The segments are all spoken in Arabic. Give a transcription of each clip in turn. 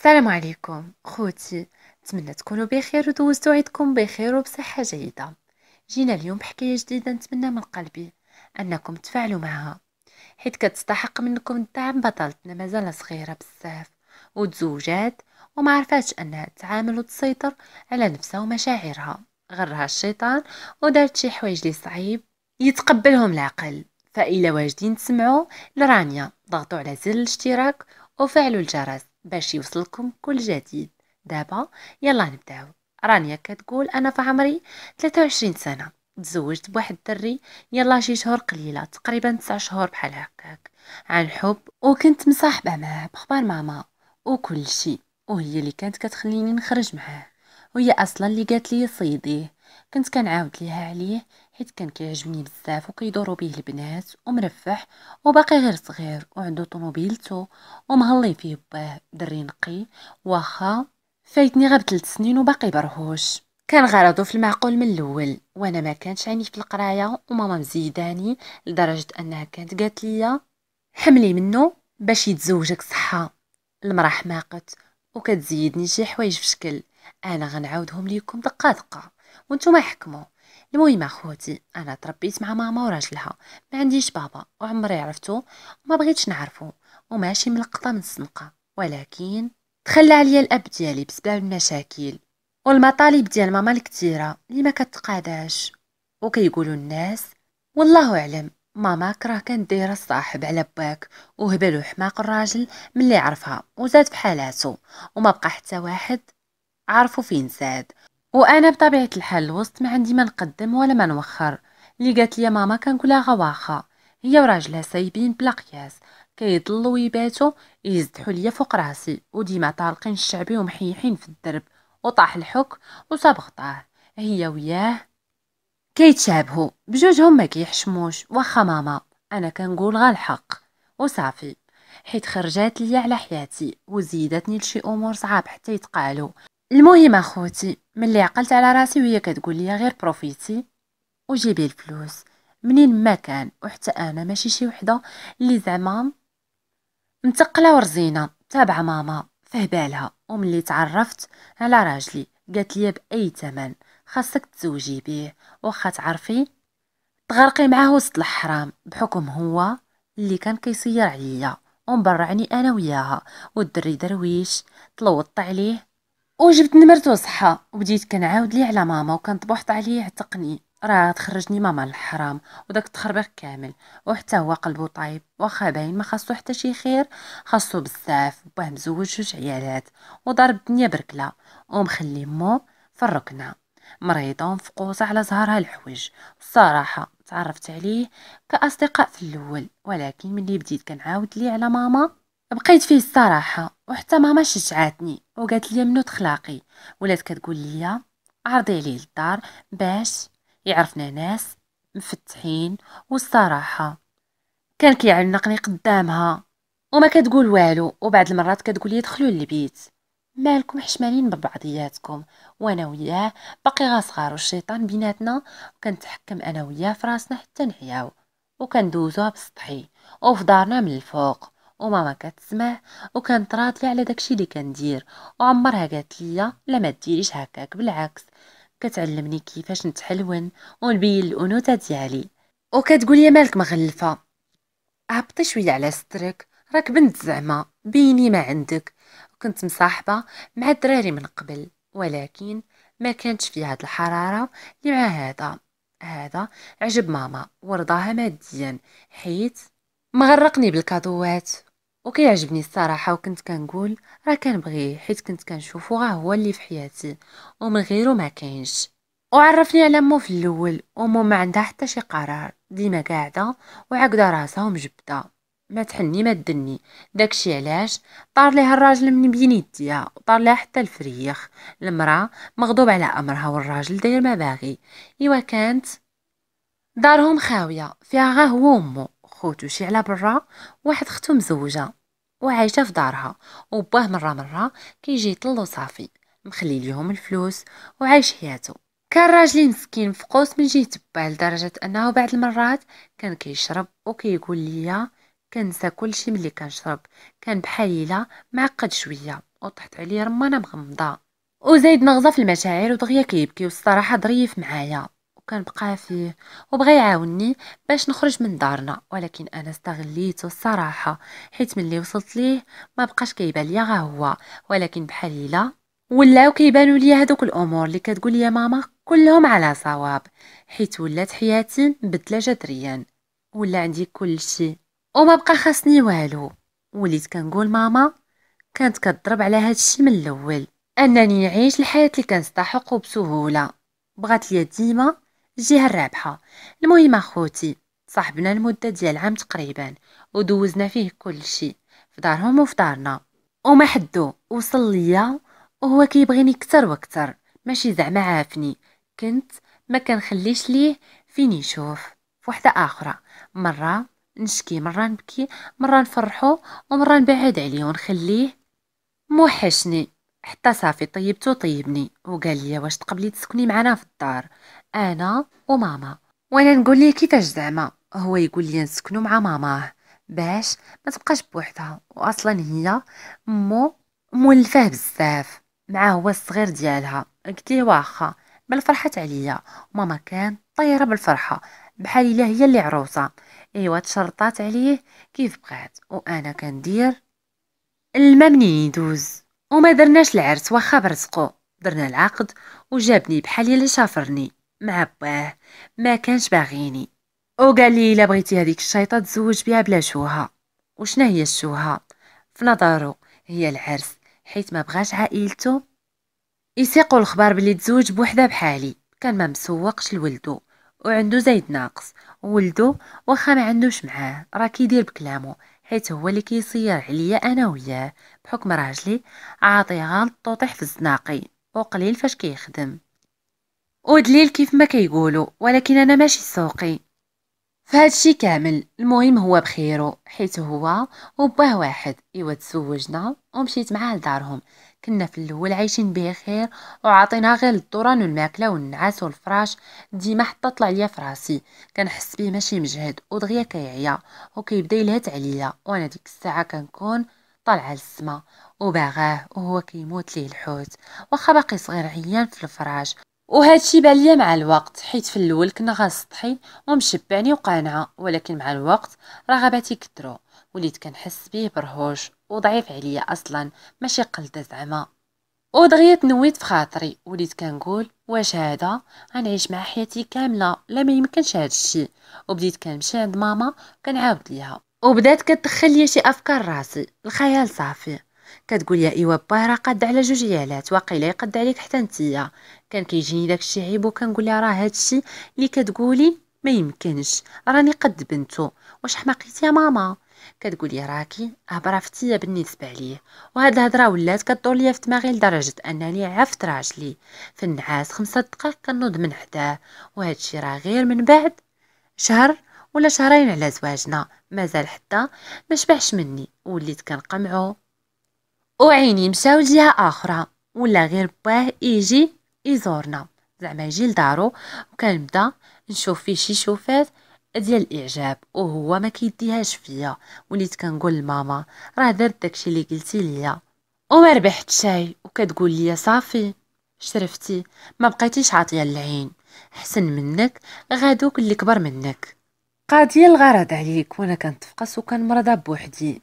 السلام عليكم خوتي نتمنى تكونوا بخير ودوزتوا عيدكم بخير وبصحه جيده جينا اليوم بحكايه جديده نتمنى من قلبي انكم تفعلوا معها حيت كتستحق منكم الدعم بطلتنا مازال صغيره بزاف وتزوجات وما عرفاتش انها تعامل وتسيطر على نفسها ومشاعرها غرها الشيطان ودارت شي حوايج لي صعيب يتقبلهم العقل فإلا واجدين تسمعوا لرانيا ضغطوا على زر الاشتراك وفعلوا الجرس باش يوصلكم كل جديد دابا يلا نبداو رانيا كتقول انا في عمري 23 سنه تزوجت بواحد الدري يلا شي شهور قليله تقريبا 9 شهور بحال هكاك عن حب وكنت مصاحبه معاه بخبار ماما وكل شيء وهي اللي كانت كتخليني نخرج معاه وهي اصلا اللي قالت لي صيديه كنت كنعاود ليها عليه حيت كان كيعجبني بزاف وكيدورو بيه البنات ومرفح وباقي غير صغير وعندو طوموبيلتو ومهلي فيه باه دري نقي واخا فايتني غير تلت سنين وباقي برهوش كان غرضو في المعقول من الاول وانا ما كانش عيني في القرايه وماما مزيداني لدرجه انها كانت قالت لي حملي منه باش يتزوجك صحه المراه حماقت وكتزيدني شي حوايج في شكل انا غنعاودهم ليكم دقه دقه وانتم حكموا المهم اخوتي انا تربيت مع ماما وراجلها ما عنديش بابا وعمري عرفتو وما بغيتش نعرفو وماشي ملقطه من السنقه ولكن تخلى عليا الاب ديالي بسبب المشاكل والمطالب ديال ماما الكثيره اللي ما كتقاداش وكيقولوا الناس والله اعلم ماما كره كانت دايره الصاحب على باك وهبل وحماق الراجل ملي عرفها وزاد في حالاته وما بقى حتى واحد عرفو فين زاد وانا بطبيعه الحال الوسط ما عندي ما نقدم ولا ما نوخر اللي قالت لي ماما كنقولها غواخه هي وراجلها سايبين بلا قياس كيضلوا يباتوا يزدحوا ليا فوق راسي وديما طالقين الشعبي ومحيحين في الدرب وطاح الحك وصاب غطاه هي وياه كيتشابهوا بجوجهم ما كيحشموش واخا ماما انا كنقول غا الحق وصافي حيت خرجات ليا على حياتي وزيدتني لشي امور صعاب حتى يتقالوا المهم اخوتي ملي عقلت على راسي وهي كتقول لي غير بروفيتي وجيبي الفلوس منين ما كان وحتى انا ماشي شي وحده اللي زعما متقله ورزينه تابعه ماما فهبالها وملي تعرفت على راجلي قالت لي باي ثمن خاصك تزوجي بيه واخا تعرفي تغرقي معاه وسط الحرام بحكم هو اللي كان كيصير عليا ومبرعني انا وياها والدري درويش تلوطت عليه وجبت نمرتو صحة وبديت كنعاود ليه على ماما وكنطبحط عليه عتقني راه تخرجني ماما للحرام وداك التخربيق كامل وحتى هو قلبو طايب واخا باين ما خاصو حتى شي خير خاصو بزاف باه مزوج جوج عيالات وضرب الدنيا بركله ومخلي مو في الركنه مريضه ومفقوسه على زهرها الحوج الصراحه تعرفت عليه كاصدقاء في الاول ولكن ملي بديت كنعاود ليه على ماما بقيت فيه الصراحه وحتى ماما شجعتني وقالت لي منو تخلاقي ولات كتقول لي عرضي عليه الدار باش يعرفنا ناس مفتحين والصراحه كان كيعنقني قدامها وما كتقول والو وبعد المرات كتقول لي دخلوا البيت مالكم حشمانين ببعضياتكم وانا وياه باقي غا صغار والشيطان بيناتنا وكنتحكم انا وياه في راسنا حتى نعياو وكندوزوها بسطحي وفي دارنا من الفوق وماما كتسمع وكانت راضيه على داكشي اللي كندير وعمرها قالت لي لا ما ديريش هكاك بالعكس كتعلمني كيفاش نتحلون ونبين الانوثه ديالي وكتقول لي مالك مغلفه هبطي شويه على سترك راك بنت زعما بيني ما عندك كنت مصاحبه مع الدراري من قبل ولكن ما كانتش في هاد الحراره اللي مع هذا هذا عجب ماما ورضاها ماديا حيت مغرقني بالكادوات وكيعجبني الصراحه وكنت كنقول راه كنبغيه حيت كنت كنشوفو غا هو اللي في حياتي ومن غيرو ما كاينش وعرفني على مو في الاول ومو ما عندها حتى شي قرار ديما قاعده وعقده راسها ومجبده ما تحني ما تدني داكشي علاش طار ليها الراجل من بين يديها وطار ليها حتى الفريخ المراه مغضوب على امرها والراجل داير ما باغي ايوا كانت دارهم خاويه فيها غا هو وامو خوتو شي على برا واحد اختو مزوجه وعايشه في دارها وباه مره مره كيجي يطلو صافي مخلي ليهم الفلوس وعايش حياته كان راجلي مسكين فقوس من جهه با لدرجه انه بعد المرات كان كيشرب وكيقول ليا كنسى كلشي ملي كنشرب كان بحاليله معقد شويه وطحت عليه رمانه مغمضه وزيد نغزه في المشاعر ودغيا كيبكي والصراحه ظريف معايا بقى فيه وبغى يعاوني باش نخرج من دارنا ولكن انا استغليته الصراحه حيت ملي وصلت ليه ما بقاش كيبان ليا غا هو ولكن بحال الا ولاو كيبانوا ليا هذوك الامور اللي كتقول ليا ماما كلهم على صواب حيت ولات حياتي مبدله جذريا ولا عندي كل شيء وما بقى خاصني والو وليت كنقول ماما كانت كضرب على هاد الشيء من الاول انني نعيش الحياه اللي كنستحق بسهوله بغات ليا ديما الجهة الرابحة المهم اخوتي صاحبنا لمدة ديال عام تقريبا ودوزنا فيه كل شيء في دارهم وفي دارنا وما حدو وصل ليا وهو كيبغيني كتر وكتر ماشي زعما عافني كنت ما كنخليش ليه فين يشوف فوحدة اخرى مرة نشكي مرة نبكي مرة نفرحو ومرة نبعد عليه ونخليه موحشني حتى صافي طيبتو طيبني وقال لي واش تقبلي تسكني معنا في الدار انا وماما وانا نقول ليه كيفاش زعما هو يقول لي نسكنو مع ماماه باش ما تبقاش بوحدها واصلا هي مو مولفاه بزاف مع هو الصغير ديالها قلت ليه واخا بل فرحت عليا وماما كان طايره بالفرحه بحال الا هي اللي عروسه ايوا تشرطات عليه كيف بغات وانا كندير الما منين يدوز وما درناش العرس واخا برزقو درنا العقد وجابني بحالي اللي شافرني مع باه ما كانش باغيني وقال لي الا بغيتي هذيك الشيطه تزوج بها بلا شوهه وشنا هي الشوهه في نظرو هي العرس حيت ما بغاش عائلته يسيقوا الخبار بلي تزوج بوحده بحالي كان ما مسوقش لولدو وعندو زايد ناقص ولدو واخا ما عندوش معاه راه كيدير بكلامو حيت هو اللي كيصير عليا انا وياه بحكم راجلي عاطيها للطوطيح في الزناقي وقليل فاش كيخدم ودليل كيف ما كيقولوا ولكن انا ماشي سوقي فهادشي كامل المهم هو بخيرو حيت هو وباه واحد ايوا تزوجنا ومشيت معاه لدارهم كنا في الاول عايشين بخير خير وعاطينها غير الدوران والماكله والنعاس والفراش ديما حتى طلع ليا في راسي كنحس بيه ماشي مجهد ودغيا كيعيا وكيبدا يلهت عليا وانا ديك الساعه كنكون طالعه للسما وباغاه وهو كيموت ليه الحوت واخا باقي صغير عيان في الفراش وهادشي بان ليا مع الوقت حيت في الاول كنا غاسطحي ومشبعني وقانعه ولكن مع الوقت رغباتي كثروا وليت كنحس بيه برهوش وضعيف عليا اصلا ماشي قلده زعما ودغيا تنويت في خاطري وليت كنقول واش هذا غنعيش مع حياتي كامله لا ما يمكنش هذا الشيء وبديت كنمشي عند ماما كنعاود ليها وبدات كتدخل لي شي افكار راسي الخيال صافي كتقول يا ايوا با راه قاد على جوج عيالات واقيلا يقد عليك حتى نتيا كان كيجيني داك الشيء عيب وكنقول لها راه هادشي اللي كتقولي ما يمكنش راني قد بنتو واش حماقيتي يا ماما كتقولي راكي هضره بالنسبه ليه وهاد الهضره ولات كدور ليا في دماغي لدرجه انني عفت راجلي في النعاس خمسة دقائق كنوض من حداه وهاد الشيء راه غير من بعد شهر ولا شهرين على زواجنا مازال حتى ما شبعش مني وليت كنقمعو وعيني مشاو لجهه اخرى ولا غير باه يجي يزورنا زعما يجي لدارو وكنبدا نشوف فيه شي شوفات ديال الاعجاب وهو ما كيديهاش فيا وليت كنقول لماما راه درت داكشي اللي قلتي ليا وما ربحت شي وكتقول لي صافي شرفتي ما بقيتيش عاطيه العين حسن منك غادوك اللي كبر منك قاضي الغرض عليك وانا كنتفقس وكنمرض بوحدي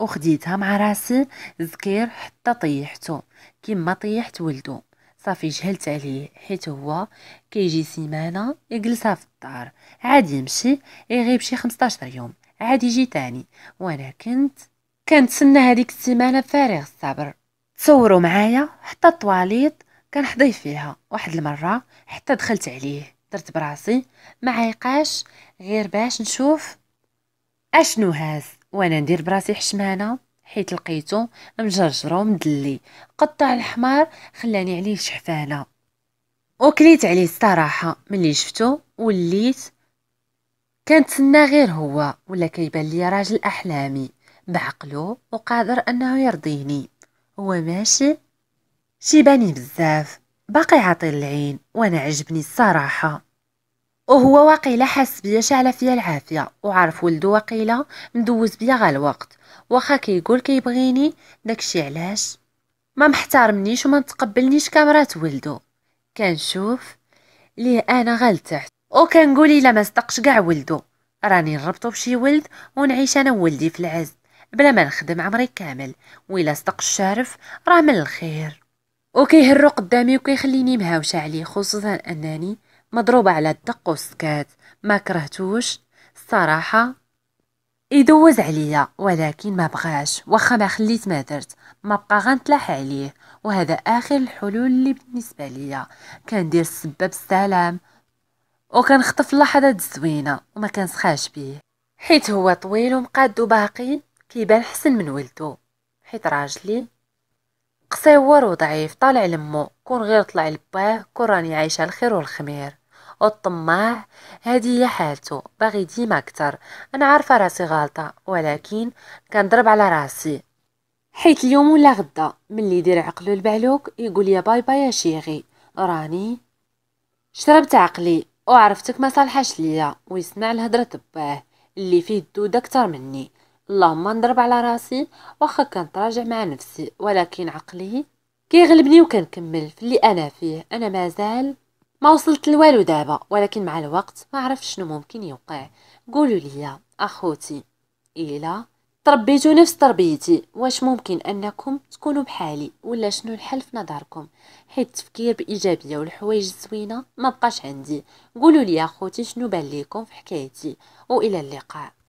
وخديتها مع راسي زكير حتى طيحته كيما طيحت ولدو صافي جهلت عليه حيت هو كيجي سيمانه يجلسها في الدار عاد يمشي يغيب شي 15 يوم عاد يجي تاني وانا كنت كنتسنى هذيك السيمانه بفارغ الصبر تصوروا معايا حتى الطواليط كنحضي فيها واحد المره حتى دخلت عليه درت براسي ما عيقاش غير باش نشوف اشنو هاز وانا ندير براسي حشمانه حيت لقيتو مجرجر ومدلي قطع الحمار خلاني عليه شحفاله وكليت عليه الصراحه ملي شفتو وليت كنتسنى غير هو ولا كيبان لي راجل احلامي بعقلو وقادر انه يرضيني هو ماشي شي باني بزاف باقي عاطي العين وانا عجبني الصراحه وهو واقيلا حاس بيا شعله فيا العافيه وعارف ولدو واقيلا مدوز بيا غا الوقت واخا كيقول كيبغيني داكشي علاش ما محترمنيش وما تقبلنيش كامرات ولدو كنشوف ليه انا غلطت تحت وكنقول الا ما صدقش كاع ولدو راني نربطو بشي ولد ونعيش انا وولدي في العز بلا ما نخدم عمري كامل ويلا صدق الشارف راه من الخير وكيهرو قدامي وكيخليني مهاوشه عليه خصوصا انني مضروبه على الدق والسكات ما كرهتوش الصراحه يدوز عليا ولكن ما بغاش واخا ما خليت ما درت ما بقى غنتلاح عليه وهذا اخر الحلول اللي بالنسبه ليا كندير السبه بالسلام وكنخطف اللحظات الزوينه وما كنسخاش بيه حيت هو طويل ومقاد وباقي كيبان حسن من ولدو حيت راجلي قصيور وضعيف طالع لمو كون غير طلع لباه كون راني عايشه الخير والخمير والطماع هذه هي حالته باغي ديما اكثر انا عارفه راسي غلطه ولكن كنضرب على راسي حيت اليوم ولا غدا ملي يدير عقلو البعلوك يقول يا باي باي يا شيغي راني شربت عقلي وعرفتك ما صالحاش ليا ويسمع الهضره تباه اللي فيه الدود اكثر مني اللهم نضرب على راسي واخا كنتراجع مع نفسي ولكن عقلي كيغلبني وكنكمل في اللي انا فيه انا مازال ما وصلت لوالو دابا ولكن مع الوقت ما عرفت شنو ممكن يوقع قولوا لي اخوتي الا تربيتو نفس تربيتي واش ممكن انكم تكونوا بحالي ولا شنو الحل في نظركم حيت التفكير بايجابيه والحوايج الزوينه ما بقاش عندي قولوا لي اخوتي شنو بان ليكم في حكايتي والى اللقاء